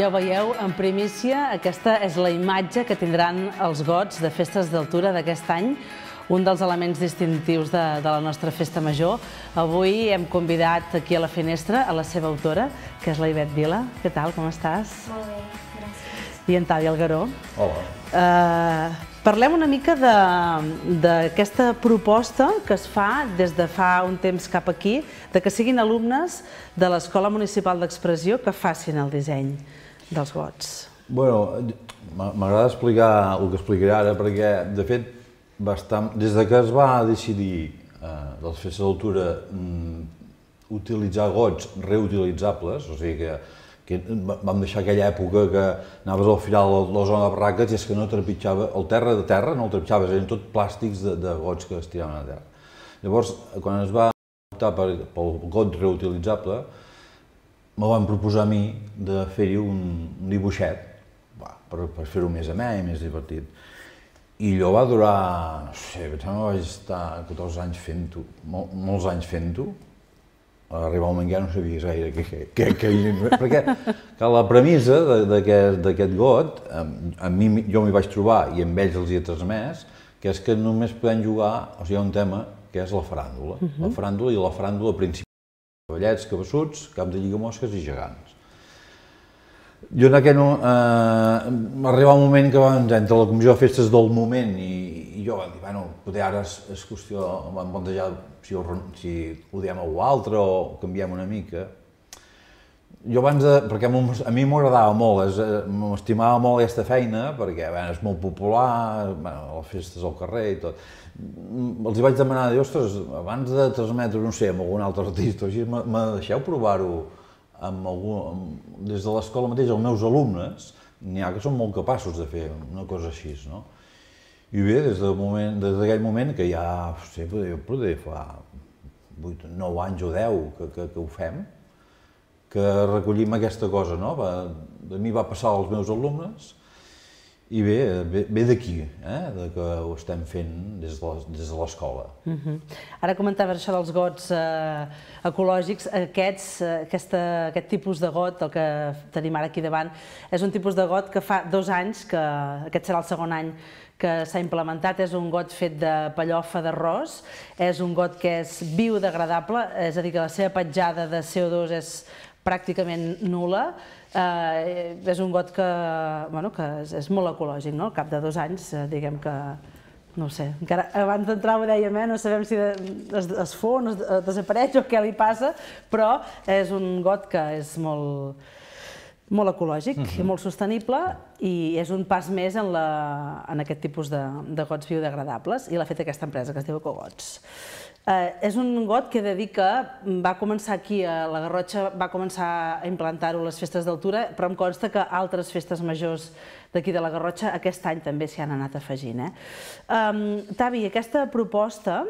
Ja ho veieu, en primícia, aquesta és la imatge que tindran els gots de festes d'altura d'aquest any, un dels elements distintius de, de la nostra festa major. Avui hem convidat aquí a la finestra a la seva autora, que és la Ivet Vila. Què tal, com estàs? Molt bé, gràcies. I en Tavi Algaró. Hola. Eh, Parlem una mica d'aquesta proposta que es fa des de fa un temps cap aquí, de que siguin alumnes de l'Escola Municipal d'Expressió que facin el disseny dels vots? Bueno, m'agrada explicar el que explicaré ara perquè, de fet, va estar, des de que es va decidir eh, dels fets d'altura mm, utilitzar gots reutilitzables, o sigui que, que vam deixar aquella època que anaves al final de la zona de barraques i és que no trepitjava, el terra de terra no el trepitjaves, eren tot plàstics de, de gots que es tiraven a terra. Llavors, quan es va optar per, pel got reutilitzable, me van proposar a mi de fer-hi un, un dibuixet va, per, per fer-ho més amè i més divertit. I allò va durar, no sé, em que vaig estar 14 anys fent-ho, mol, molts anys fent-ho, arribar al moment no sabies gaire què, què, què, què perquè que la premissa d'aquest got, a, a mi, jo m'hi vaig trobar i amb ells els hi he transmès, que és que només podem jugar, o sigui, hi ha un tema que és la faràndula, uh -huh. la mhm. faràndula i la faràndula principal. Cavallets, cabassuts, cap de lligamosques i gegants. Jo en aquell moment, eh, arribar un moment que vam, entre la comissió de festes del moment i, i jo vam dir, bueno, poder ara és, és qüestió, vam plantejar si ho, si ho diem a algú altre o canviem una mica, jo abans de... perquè a mi m'agradava molt, eh, m'estimava molt aquesta feina, perquè bé, és molt popular, bé, les festes al carrer i tot. Mm, els hi vaig demanar, dir, ostres, abans de transmetre, no sé, amb algun altre artista, així, me, me deixeu provar-ho amb algun, amb, des de l'escola mateix, els meus alumnes, n'hi ha que són molt capaços de fer una cosa així, no? I bé, des d'aquell moment, des moment que ja, no sé, potser, potser fa 8, 9 anys o 10 que, que, que ho fem, que recollim aquesta cosa, no? Va, a mi va passar als meus alumnes i bé, ve, d'aquí, eh? de que ho estem fent des de l'escola. Uh mhm. -huh. Ara comentaves això dels gots eh, ecològics. Aquests, eh, aquesta, aquest tipus de got, el que tenim ara aquí davant, és un tipus de got que fa dos anys, que aquest serà el segon any que s'ha implementat és un got fet de pallofa d'arròs, és un got que és biodegradable, és a dir, que la seva petjada de CO2 és pràcticament nula, eh, és un got que, bueno, que és, és molt ecològic, no? al cap de dos anys, eh, diguem que, no sé, encara abans d'entrar ho dèiem, eh, no sabem si es, es fon, es, es desapareix o què li passa, però és un got que és molt, molt ecològic uh -huh. i mhm. molt sostenible i és un pas més en, la, en aquest tipus de, de gots biodegradables i l'ha fet aquesta empresa que es diu Ecogots. Eh, és un got que he de dir que va començar aquí a la Garrotxa, va començar a implantar-ho les festes d'altura, però em consta que altres festes majors d'aquí de la Garrotxa aquest any també s'hi han anat afegint. Eh? Um, Tavi, aquesta proposta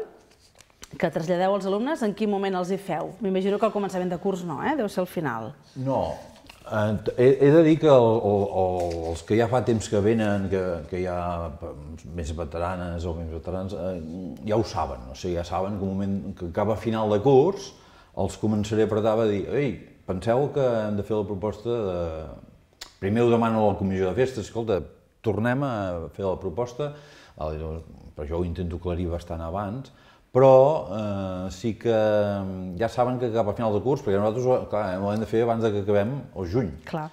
que traslladeu als alumnes, en quin moment els hi feu? M'imagino que al començament de curs no, eh? deu ser al final. No, he de dir que el, el, els que ja fa temps que venen, que, que hi ha mm, més veteranes o més veterans, eh, ja ho saben, o sigui, ja saben que, un moment, que acaba final de curs els començaré a apretar a dir «Ei, penseu que hem de fer la proposta de...» Primer ho demano a la comissió de festes, escolta, tornem a fer la proposta, per això ho intento aclarir bastant abans, però eh, sí que mm, ja saben que cap a final de curs, perquè nosaltres eh, clar, ho eh, hem de fer abans de que acabem el juny. Clar.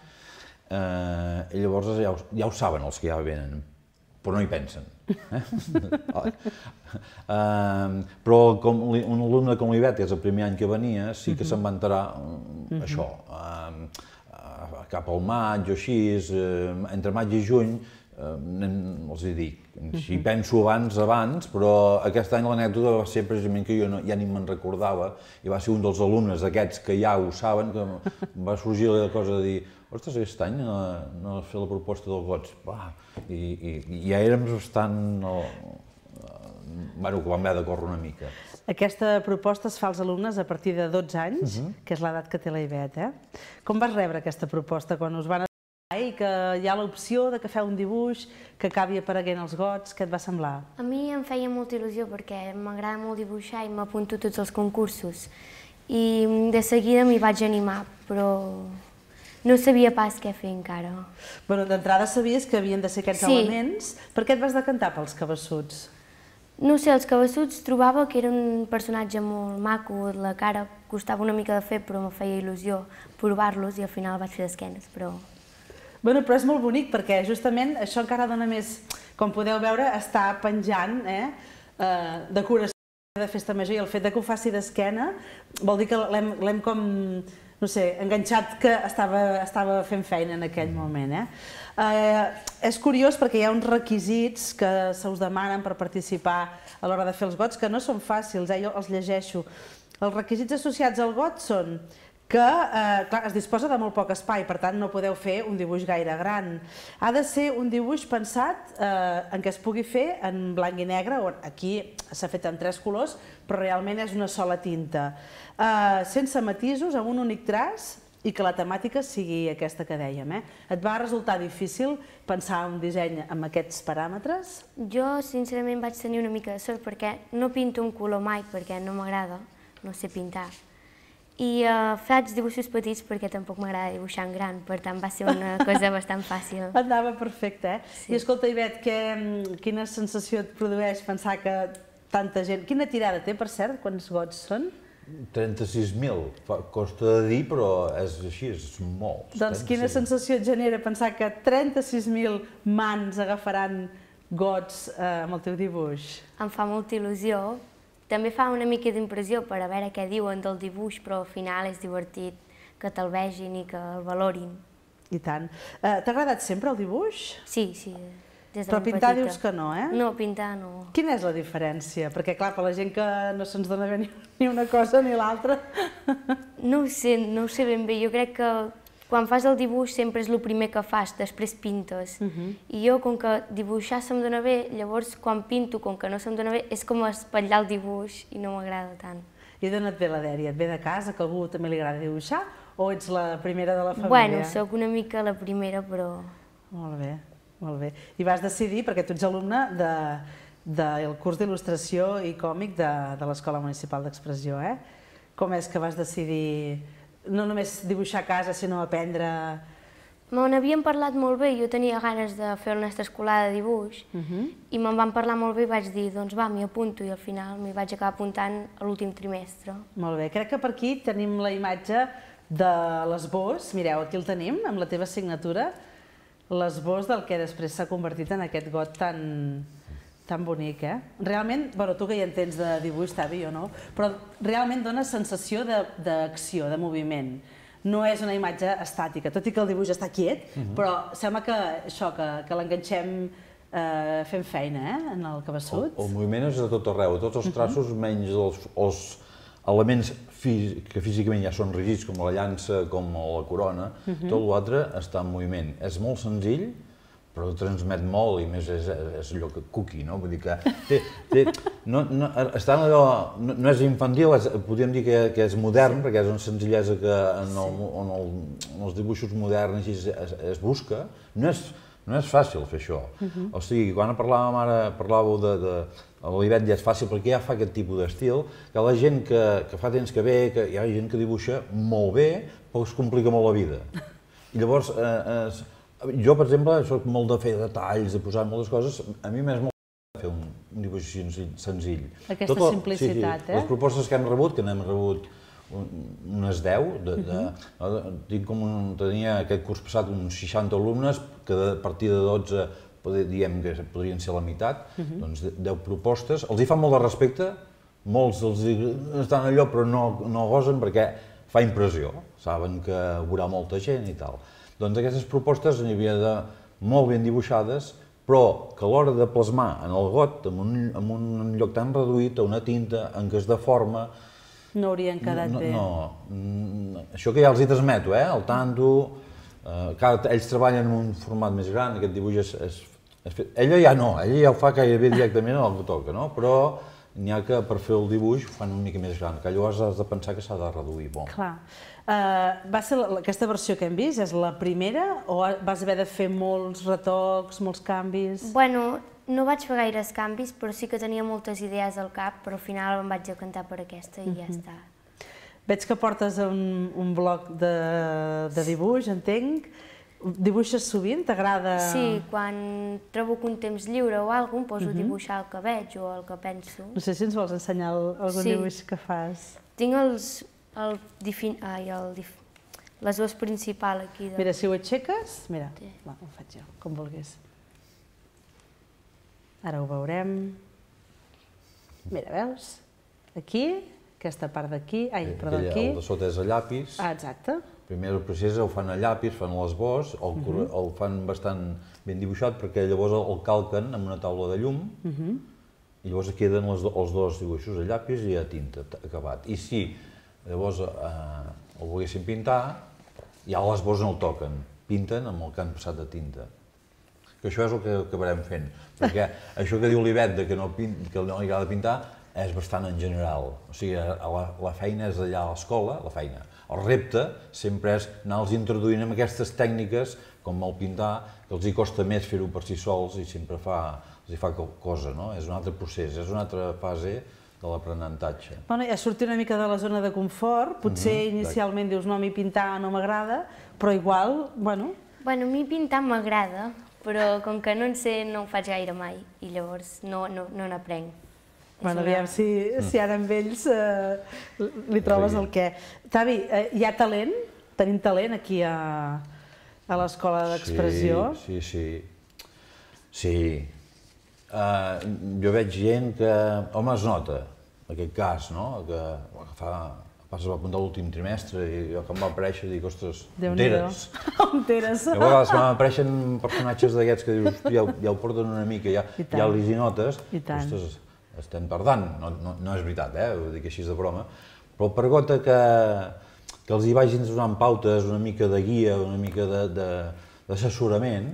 Eh, I llavors ja ho, ja ho saben els que ja venen, però no hi pensen. Eh? eh, però com li, un alumne com l'Ivet, que és el primer any que venia, sí que uh mhm. -huh. se'n va enterar uh mhm. -huh. això. Eh, eh, cap al maig o així, eh, entre maig i juny, els hi dic, si mhm. penso abans, abans, però aquest any l'anècdota va ser precisament que jo no, ja ni me'n recordava i va ser un dels alumnes aquests que ja ho saben que va sorgir la cosa de dir ostres, aquest any no, eh, no has fet la proposta del gots, va, i, i, i ja érem bastant... No, eh, bueno, que vam haver de córrer una mica. Aquesta proposta es fa als alumnes a partir de 12 anys, uh mhm. -huh. que és l'edat que té la Ivet, eh? Com vas rebre aquesta proposta quan us van i que hi ha l'opció de que feu un dibuix que acabi apareguent els gots, què et va semblar? A mi em feia molta il·lusió perquè m'agrada molt dibuixar i m'apunto a tots els concursos. I de seguida m'hi vaig animar, però no sabia pas què fer encara. Bueno, d'entrada sabies que havien de ser aquests sí. elements. Per què et vas decantar pels cabassuts? No sé, els cabassuts trobava que era un personatge molt maco, la cara costava una mica de fer, però em feia il·lusió provar-los i al final vaig fer d'esquenes, però Bueno, però és molt bonic perquè justament això encara dona més, com podeu veure, està penjant eh, eh decoració de festa major i el fet de que ho faci d'esquena vol dir que l'hem com no sé, enganxat que estava, estava fent feina en aquell moment. Eh? Eh, és curiós perquè hi ha uns requisits que se us demanen per participar a l'hora de fer els gots que no són fàcils, eh? jo els llegeixo. Els requisits associats al got són que eh, es disposa de molt poc espai, per tant no podeu fer un dibuix gaire gran. Ha de ser un dibuix pensat eh, en què es pugui fer en blanc i negre, on aquí s'ha fet en tres colors, però realment és una sola tinta. Eh, sense matisos, amb un únic traç, i que la temàtica sigui aquesta que dèiem. Eh? Et va resultar difícil pensar un disseny amb aquests paràmetres? Jo, sincerament, vaig tenir una mica de sort perquè no pinto un color mai, perquè no m'agrada, no sé pintar. I uh, eh, faig dibuixos petits perquè tampoc m'agrada dibuixar en gran, per tant va ser una cosa bastant fàcil. Andava perfecte, eh? Sí. I escolta, Ivet, que, mm, quina sensació et produeix pensar que tanta gent... Quina tirada té, per cert, quants gots són? 36.000, costa de dir, però és així, és molt. Doncs quina sensació et genera pensar que 36.000 mans agafaran gots eh, amb el teu dibuix? Em fa molta il·lusió, també fa una mica d'impressió per a veure què diuen del dibuix, però al final és divertit que te'l vegin i que el valorin. I tant. Eh, T'ha agradat sempre el dibuix? Sí, sí. Des de Però pintar petita. dius que no, eh? No, pintar no. Quina és la diferència? Perquè, clar, per la gent que no se'ns dona bé ni, ni una cosa ni l'altra... No ho sé, no ho sé ben bé. Jo crec que quan fas el dibuix sempre és el primer que fas, després pintes. Uh mhm. -huh. I jo, com que dibuixar se'm dona bé, llavors quan pinto, com que no se'm dona bé, és com espatllar el dibuix i no m'agrada tant. I d'on et ve la dèria? Et ve de casa, que algú també li agrada dibuixar? O ets la primera de la família? Bueno, sóc una mica la primera, però... Molt bé, molt bé. I vas decidir, perquè tu ets del de, del curs d'il·lustració i còmic de, de l'Escola Municipal d'Expressió, eh? Com és que vas decidir no només dibuixar a casa, sinó aprendre... Me n'havien parlat molt bé, jo tenia ganes de fer una escolada de dibuix, uh mhm. -huh. i me'n van parlar molt bé i vaig dir, doncs va, m'hi apunto, i al final m'hi vaig acabar apuntant a l'últim trimestre. Molt bé, crec que per aquí tenim la imatge de l'esbós, mireu, aquí el tenim, amb la teva signatura, l'esbós del que després s'ha convertit en aquest got tan, tan bonic, eh? Realment, bueno, tu que ja entens de dibuix, Tavi, jo no, però realment dona sensació d'acció, de, de moviment. No és una imatge estàtica, tot i que el dibuix està quiet, uh mhm. -huh. però sembla que això, que, que l'enganxem eh, fent feina, eh, en el cabeçut. El, el moviment és de tot arreu, tots els mhm. traços, uh -huh. menys els, els elements fí que físicament ja són rígids, com la llança, com la corona, uh mhm. -huh. tot l'altre està en moviment. És molt senzill, però transmet molt i més és, és allò que cookie, no? Vull dir que té, té, no, no, en allò, no, no és infantil, és, podríem dir que, que és modern, sí. perquè és una senzillesa que en, el, sí. en, el, en els dibuixos moderns es, es, es busca. No és, no és fàcil fer això. Uh mhm. -huh. O sigui, quan parlàvem ara, parlàveu de, de, l'Olivet ja és fàcil perquè ja fa aquest tipus d'estil, que la gent que, que fa temps que ve, que hi ha gent que dibuixa molt bé, però es complica molt la vida. I llavors eh, eh, jo, per exemple, sóc molt de fer detalls, de posar moltes coses. A mi m'és molt fer un, un dibuix així senzill. Aquesta Tot el, simplicitat, sí, sí, eh? Les propostes que hem rebut, que n'hem rebut unes 10, de, de, uh mhm. -huh. tinc com un, tenia aquest curs passat uns 60 alumnes, que a partir de 12 diem que podrien ser la meitat, uh mhm. -huh. doncs 10 propostes. Els hi fa molt de respecte, molts els estan allò però no, no gosen perquè fa impressió, saben que veurà molta gent i tal. Doncs aquestes propostes n'hi havia de molt ben dibuixades, però que a l'hora de plasmar en el got, en un, en un lloc tan reduït, a una tinta en què es deforma... No haurien quedat no, bé. No, mm, això que ja els hi transmeto, eh? el tanto... Eh, cada, ells treballen en un format més gran, aquest dibuix és, és, és Ella ja no, ella ja ho fa gairebé directament al que toca, no? però n'hi ha que per fer el dibuix ho fan una mica més gran, que llavors has de pensar que s'ha de reduir molt. Clar. Uh, va ser la, aquesta versió que hem vist, és la primera, o vas haver de fer molts retocs, molts canvis? Bueno, no vaig fer gaires canvis, però sí que tenia moltes idees al cap, però al final em vaig cantar per aquesta i uh -huh. ja mhm. està. Veig que portes un, un bloc de, de dibuix, entenc. Dibuixes sovint? T'agrada...? Sí, quan trobo un temps lliure o alguna cosa, em poso uh -huh. a mhm. dibuixar el que veig o el que penso. No sé si ens vols ensenyar el, algun sí. dibuix que fas. Tinc els... El difin... Ai, el dif... les dues principals aquí. De... Doncs. Mira, si ho aixeques... Mira, sí. va, ho faig jo, com vulguis. Ara ho veurem. Mira, veus? Aquí, aquesta part d'aquí... Ai, eh, perdó, aquí... El de sota és el llapis. Ah, exacte. Primer el procés ho fan a llapis, fan a l'esbós, el, uh mhm. -huh. el fan bastant ben dibuixat perquè llavors el calquen amb una taula de llum uh mhm. -huh. i llavors queden les, els dos dibuixos a llapis i a tinta, acabat. I si llavors eh, el volguessin pintar, ja l'esbós no el toquen, pinten amb el que han passat de tinta que això és el que acabarem fent, perquè això que diu l'Ivet de que no, que no li agrada pintar és bastant en general, o sigui, la, la feina és allà a l'escola, la feina, el repte sempre és anar-los introduint amb aquestes tècniques, com el pintar, que els hi costa més fer-ho per si sols i sempre fa, els hi fa cosa, no? És un altre procés, és una altra fase de l'aprenentatge. Bueno, ja sortir una mica de la zona de confort, potser mm -hmm, inicialment dius no, mi pintar no m'agrada, però igual, bueno... Bueno, a mi pintar m'agrada, però com que no en sé no ho faig gaire mai i llavors no, no, no n'aprenc. Bueno, aviam si, si ara amb ells eh, li trobes el què. Tavi, eh, hi ha talent? Tenim talent aquí a, a l'Escola d'Expressió? Sí, sí, sí. Sí. Uh, jo veig gent que... Home, es nota, en aquest cas, no? Que, que fa al punt de l'últim trimestre i jo quan va aparèixer dic, ostres, on eres? On t'eres? A vegades quan apareixen personatges d'aquests que dius, ja, ja ho porten una mica, ja, ja li notes, I ostres, estem tardant, no, no, no és veritat, eh? ho dic així de broma, però per gota que, que els hi vagin donant pautes, una mica de guia, una mica d'assessorament,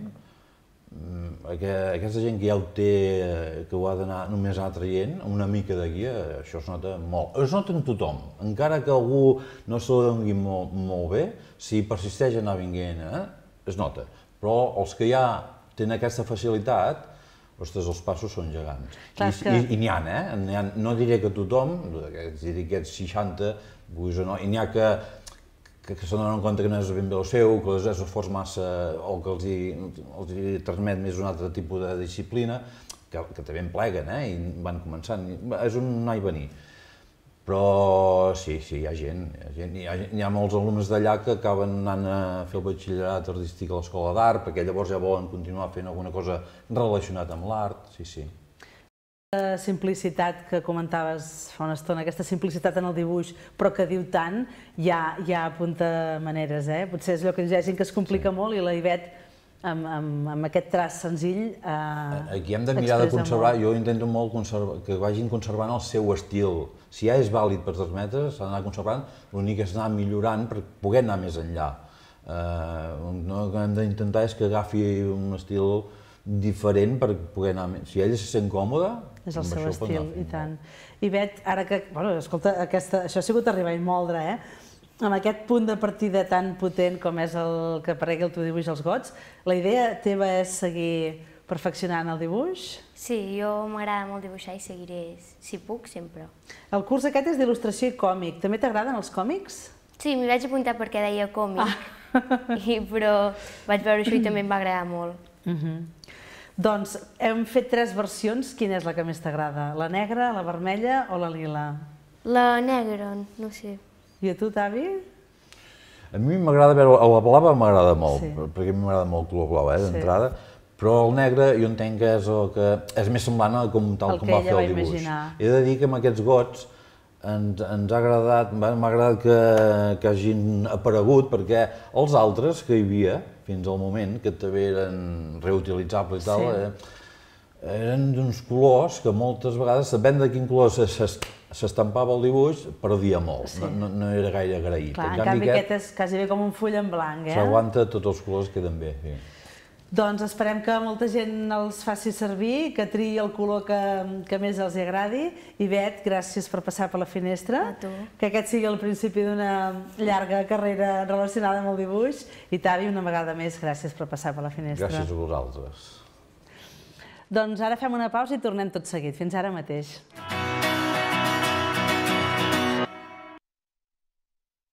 mm, aquesta gent que ja ho té, eh, que ho ha d'anar només anar traient, una mica de guia, això es nota molt. Es nota en tothom, encara que algú no se la doni molt, molt bé, si persisteix a anar vinguent, eh? es nota. Però els que ja tenen aquesta facilitat, Ostres, els passos són gegants. Clar, I que... i, i n'hi ha, eh? Ha, no diré que tothom, d'aquests aquests 60, vull o no, i n'hi ha que, que, que se donen compte que no és ben bé el seu, que les esforç massa, o que els hi, els hi transmet més un altre tipus de disciplina, que, que també em pleguen, eh? i van començant. És un anar i venir. Però sí, sí, hi ha gent, hi ha, gent, hi ha, hi ha molts alumnes d'allà que acaben anant a fer el batxillerat artístic a l'escola d'art, perquè llavors ja volen continuar fent alguna cosa relacionada amb l'art, sí, sí. La simplicitat que comentaves fa una estona, aquesta simplicitat en el dibuix, però que diu tant, ja, ja apunta maneres, eh? Potser és allò que hi ha gent que es complica sí. molt i la Ivet amb, amb, amb aquest traç senzill... Eh, eh Aquí hem de mirar de conservar, molt. jo intento molt conservar, que vagin conservant el seu estil. Si ja és vàlid per transmetre, s'ha d'anar conservant, l'únic és anar millorant per poder anar més enllà. Eh, no, el que hem d'intentar és que agafi un estil diferent per poder anar més. Si ell se sent còmode, és el seu estil, i tant. I veig, ara que, bueno, escolta, aquesta, això ha sigut arribar i moldre, eh? amb aquest punt de partida tan potent com és el que aparegui el teu dibuix als gots, la idea teva és seguir perfeccionant el dibuix? Sí, jo m'agrada molt dibuixar i seguiré, si puc, sempre. El curs aquest és d'il·lustració i còmic. També t'agraden els còmics? Sí, m'hi vaig apuntar perquè deia còmic, ah. I, però vaig veure això i també em va agradar molt. Uh mhm. -huh. Doncs hem fet tres versions. Quina és la que més t'agrada? La negra, la vermella o la lila? La negra, no sé. I a tu, Tavi? A mi m'agrada veure... A la blava m'agrada molt, sí. perquè a mi m'agrada molt el color blau, eh, d'entrada. Sí. Però el negre jo entenc que és el que... És més semblant a com, tal el com va fer el dibuix. Imaginar. He de dir que amb aquests gots ens, ens ha agradat, m'ha agradat que, que hagin aparegut, perquè els altres que hi havia fins al moment, que també eren reutilitzables i tal, sí. eh, eren d'uns colors que moltes vegades, depèn de quin color s'estampava el dibuix, perdia molt, sí. no, no, era gaire agraït. Clar, en canvi, canvi aquest, aquest és quasi bé com un full en blanc, eh? S'aguanta, tots els colors queden bé. Sí. Doncs esperem que molta gent els faci servir, que triï el color que, que més els agradi. I Bet, gràcies per passar per la finestra. Que aquest sigui el principi d'una llarga carrera relacionada amb el dibuix. I Tavi, una vegada més, gràcies per passar per la finestra. Gràcies a vosaltres. Doncs ara fem una pausa i tornem tot seguit. Fins ara mateix. Fins ara mateix.